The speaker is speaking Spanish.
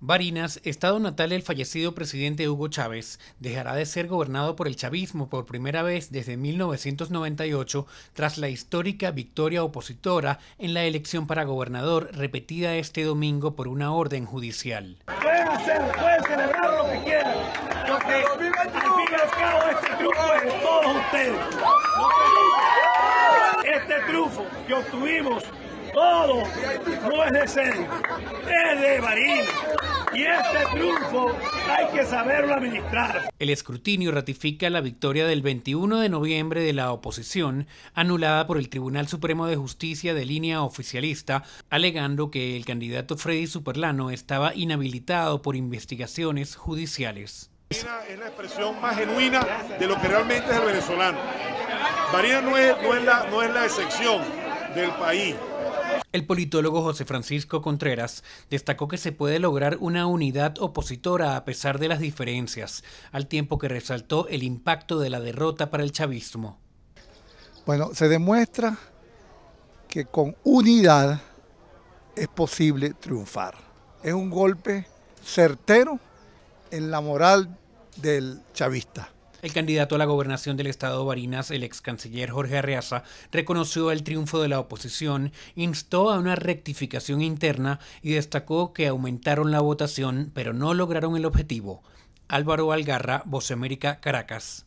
Barinas, estado natal del fallecido presidente Hugo Chávez, dejará de ser gobernado por el chavismo por primera vez desde 1998 tras la histórica victoria opositora en la elección para gobernador repetida este domingo por una orden judicial. Pueden pueden celebrar lo que quieran, este todos ustedes. Este que obtuvimos todo no es de es de varina. Y este triunfo hay que saberlo administrar. El escrutinio ratifica la victoria del 21 de noviembre de la oposición, anulada por el Tribunal Supremo de Justicia de línea oficialista, alegando que el candidato Freddy Superlano estaba inhabilitado por investigaciones judiciales. Es la expresión más genuina de lo que realmente es el venezolano. Varina no es, no no es la excepción del país. El politólogo José Francisco Contreras destacó que se puede lograr una unidad opositora a pesar de las diferencias, al tiempo que resaltó el impacto de la derrota para el chavismo. Bueno, se demuestra que con unidad es posible triunfar. Es un golpe certero en la moral del chavista. El candidato a la gobernación del estado Barinas, el ex canciller Jorge Arreaza, reconoció el triunfo de la oposición, instó a una rectificación interna y destacó que aumentaron la votación, pero no lograron el objetivo. Álvaro Algarra, Voz América, Caracas.